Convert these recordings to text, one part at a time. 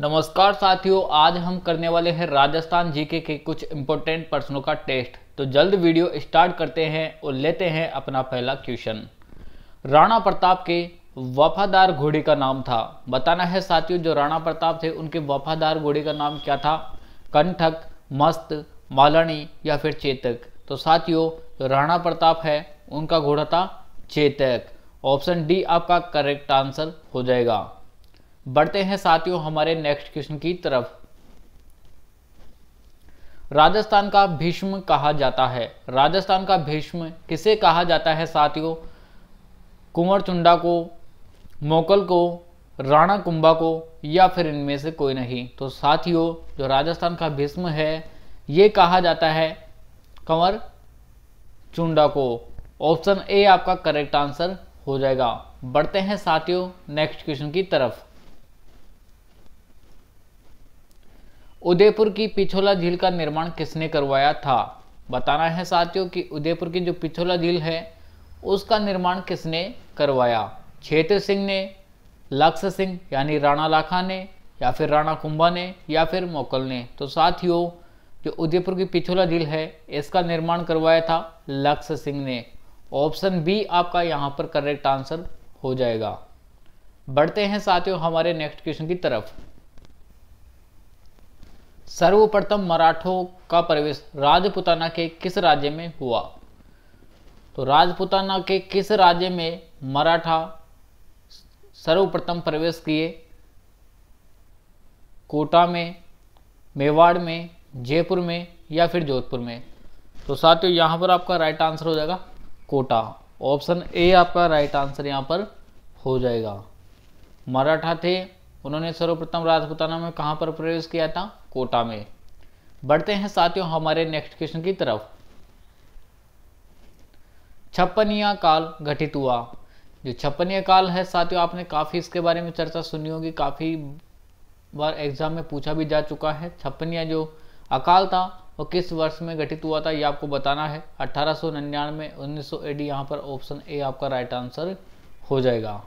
नमस्कार साथियों आज हम करने वाले हैं राजस्थान जीके के कुछ इंपोर्टेंट प्रश्नों का टेस्ट तो जल्द वीडियो स्टार्ट करते हैं और लेते हैं अपना पहला क्वेश्चन राणा प्रताप के वफादार घोड़े का नाम था बताना है साथियों जो राणा प्रताप थे उनके वफादार घोड़े का नाम क्या था कंठक मस्त मालणी या फिर चेतक तो साथियों जो राणा प्रताप है उनका घोड़ा था चेतक ऑप्शन डी आपका करेक्ट आंसर हो जाएगा बढ़ते हैं साथियों हमारे नेक्स्ट क्वेश्चन की तरफ राजस्थान का भीष्म कहा जाता है राजस्थान का भीष्म किसे कहा जाता है साथियों कुंवर चुंडा को मोकल को राणा कुंभा को या फिर इनमें से कोई नहीं तो साथियों जो राजस्थान का भीष्म है ये कहा जाता है कंवर चुंडा को ऑप्शन ए आपका करेक्ट आंसर हो जाएगा बढ़ते हैं साथियों नेक्स्ट क्वेश्चन की तरफ उदयपुर की पिछोला झील का निर्माण किसने करवाया था बताना है साथियों कि उदयपुर की जो पिछोला झील है उसका निर्माण किसने करवाया क्षेत्र सिंह ने लक्ष्य सिंह यानी राणा लाखा ने या फिर राणा कुंभा ने या फिर मोकल ने तो साथियों जो उदयपुर की पिछोला झील है इसका निर्माण करवाया था लक्ष्य सिंह ने ऑप्शन बी आपका यहाँ पर करेक्ट आंसर हो जाएगा बढ़ते हैं साथियों हमारे नेक्स्ट क्वेश्चन की तरफ सर्वप्रथम मराठों का प्रवेश राजपुताना के किस राज्य में हुआ तो राजपुताना के किस राज्य में मराठा सर्वप्रथम प्रवेश किए कोटा में मेवाड़ में जयपुर में या फिर जोधपुर में तो साथियों यहाँ पर आपका राइट आंसर हो जाएगा कोटा ऑप्शन ए आपका राइट आंसर यहाँ पर हो जाएगा मराठा थे उन्होंने सर्वप्रथम राजपूताना में कहाँ पर प्रवेश किया था कोटा में बढ़ते हैं साथियों हमारे नेक्स्ट क्वेश्चन की तरफ छप्पनिया काल गठित हुआ जो छप्पनिया काल है साथियों आपने काफ़ी इसके बारे में चर्चा सुनी होगी काफ़ी बार एग्जाम में पूछा भी जा चुका है छप्पनिया जो अकाल था वो किस वर्ष में गठित हुआ था ये आपको बताना है अट्ठारह सौ निन्यानवे उन्नीस सौ यहाँ पर ऑप्शन ए आपका राइट आंसर हो जाएगा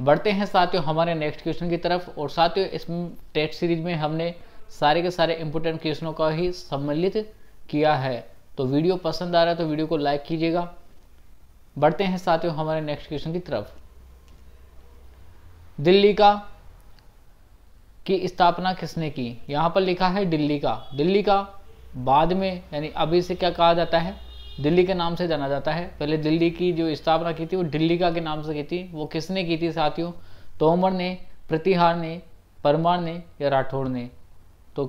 बढ़ते हैं साथियों हमारे नेक्स्ट क्वेश्चन की तरफ और साथियों इस टेस्ट सीरीज में हमने सारे के सारे इंपोर्टेंट क्वेश्चनों का ही सम्मिलित किया है तो वीडियो पसंद आ रहा है तो वीडियो को लाइक कीजिएगा बढ़ते हैं साथियों हमारे नेक्स्ट क्वेश्चन की तरफ दिल्ली का की स्थापना किसने की यहाँ पर लिखा है दिल्ली का दिल्ली का बाद में यानी अभी से क्या कहा जाता है दिल्ली के नाम से जाना जाता है पहले दिल्ली की जो स्थापना की थी वो दिल्ली का के नाम से की थी वो किसने की थी साथियों तोमर ने प्रतिहार ने परमार ने या राठौड़ ने तो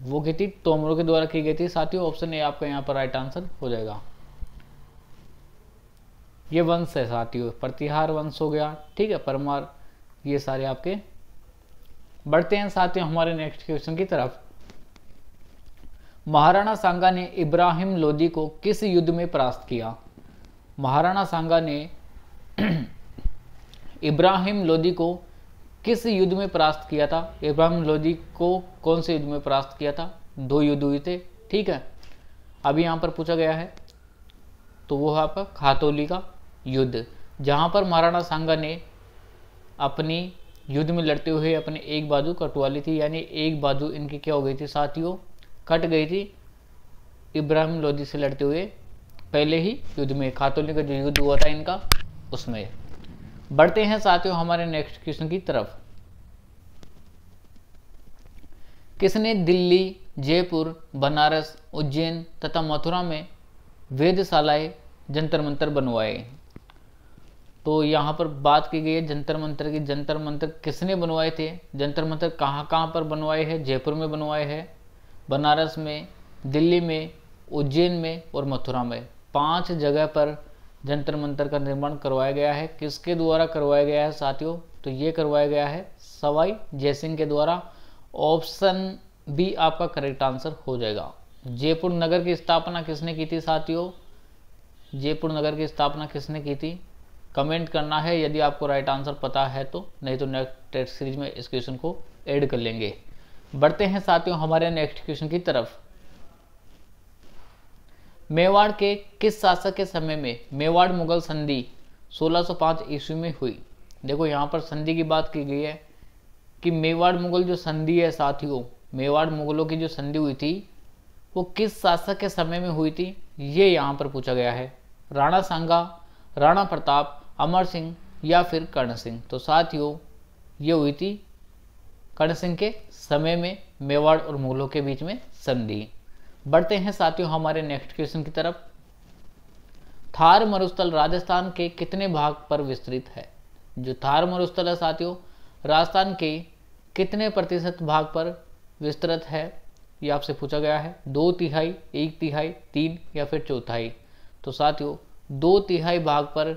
वो की थी तोमरों के द्वारा की गई थी साथियों ऑप्शन ए आपका यहाँ पर राइट आंसर हो जाएगा ये वंश है साथियों प्रतिहार वंश हो गया ठीक है परमार ये सारे आपके बढ़ते हैं साथियों हमारे नेक्स्ट क्वेश्चन की तरफ महाराणा सांगा ने इब्राहिम लोदी को किस युद्ध में परास्त किया महाराणा सांगा ने इब्राहिम लोदी को किस युद्ध में परास्त किया था इब्राहिम लोदी को कौन से युद्ध में परास्त किया था दो युद्ध हुए थे ठीक है अभी यहाँ पर पूछा गया है तो वो है आपका खातोली का युद्ध जहाँ पर महाराणा सांगा ने अपनी युद्ध में लड़ते हुए अपने एक बाजू कटवा ली थी यानी एक बाजू इनकी क्या हो गई थी साथियों कट गई थी इब्राहिम लोदी से लड़ते हुए पहले ही युद्ध में का जो युद्ध हुआ था इनका उसमें बढ़ते हैं साथियों हमारे नेक्स्ट क्वेश्चन की तरफ किसने दिल्ली जयपुर बनारस उज्जैन तथा मथुरा में वेदशालाएं जंतर मंतर बनवाए तो यहाँ पर बात की गई है जंतर मंत्र की जंतर मंत्र किसने बनवाए थे जंतर मंत्र कहाँ कहाँ पर बनवाए हैं जयपुर में बनवाए हैं बनारस में दिल्ली में उज्जैन में और मथुरा में पांच जगह पर जंतर मंतर का निर्माण करवाया गया है किसके द्वारा करवाया गया है साथियों तो ये करवाया गया है सवाई जयसिंह के द्वारा ऑप्शन बी आपका करेक्ट आंसर हो जाएगा जयपुर नगर की स्थापना किसने की थी साथियों जयपुर नगर की स्थापना किसने की थी कमेंट करना है यदि आपको राइट आंसर पता है तो नहीं तो नेक्स्ट टेस्ट सीरीज में इस क्वेश्चन को ऐड कर लेंगे बढ़ते हैं साथियों हमारे नेक्स्ट क्वेश्चन की तरफ मेवाड़ के किस शासक के समय में मेवाड़ मुगल संधि 1605 ईस्वी में हुई देखो यहाँ पर संधि की बात की गई है कि मेवाड़ मुगल जो संधि है साथियों मेवाड़ मुगलों की जो संधि हुई थी वो किस शासक के समय में हुई थी ये यहाँ पर पूछा गया है राणा सांगा राणा प्रताप अमर सिंह या फिर कर्ण सिंह तो साथियों ये हुई थी कर्ण सिंह के समय में मेवाड़ और मुगलों के बीच में संधि बढ़ते हैं साथियों हमारे नेक्स्ट क्वेश्चन की तरफ थार मरुस्थल राजस्थान के कितने भाग पर विस्तृत है जो थार मरुस्थल है साथियों राजस्थान के कितने प्रतिशत भाग पर विस्तृत है ये आपसे पूछा गया है दो तिहाई एक तिहाई तीन या फिर चौथाई तो साथियों दो तिहाई भाग पर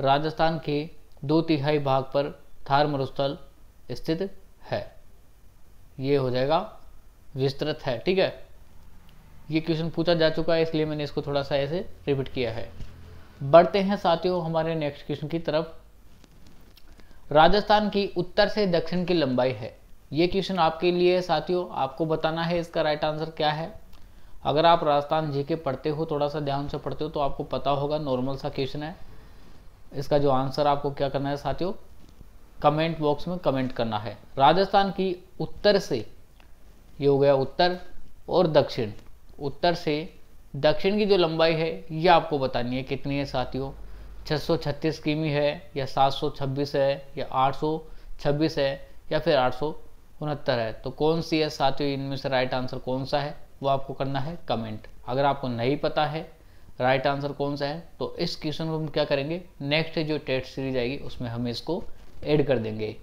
राजस्थान के दो तिहाई भाग पर थार मरुस्थल स्थित है ये हो जाएगा विस्तृत है ठीक है ये क्वेश्चन पूछा जा चुका है इसलिए मैंने इसको थोड़ा सा ऐसे रिपीट किया है बढ़ते हैं साथियों हमारे नेक्स्ट क्वेश्चन की तरफ राजस्थान की उत्तर से दक्षिण की लंबाई है ये क्वेश्चन आपके लिए है साथियों आपको बताना है इसका राइट आंसर क्या है अगर आप राजस्थान जी के पढ़ते हो थोड़ा सा ध्यान से पढ़ते हो तो आपको पता होगा नॉर्मल सा क्वेश्चन है इसका जो आंसर आपको क्या करना है साथियों कमेंट बॉक्स में कमेंट करना है राजस्थान की उत्तर से ये हो गया उत्तर और दक्षिण उत्तर से दक्षिण की जो लंबाई है ये आपको बतानी है कितनी है साथियों 636 किमी है या 726 है या 826 है या फिर आठ है तो कौन सी है साथियों इनमें से राइट आंसर कौन सा है वो आपको करना है कमेंट अगर आपको नहीं पता है राइट आंसर कौन सा है तो इस क्वेश्चन को हम क्या करेंगे नेक्स्ट जो टेस्ट सीरीज आएगी उसमें हम इसको ऐड कर देंगे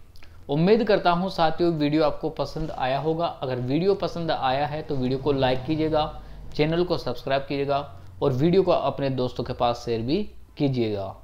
उम्मीद करता हूँ साथियों वीडियो आपको पसंद आया होगा अगर वीडियो पसंद आया है तो वीडियो को लाइक कीजिएगा चैनल को सब्सक्राइब कीजिएगा और वीडियो को अपने दोस्तों के पास शेयर भी कीजिएगा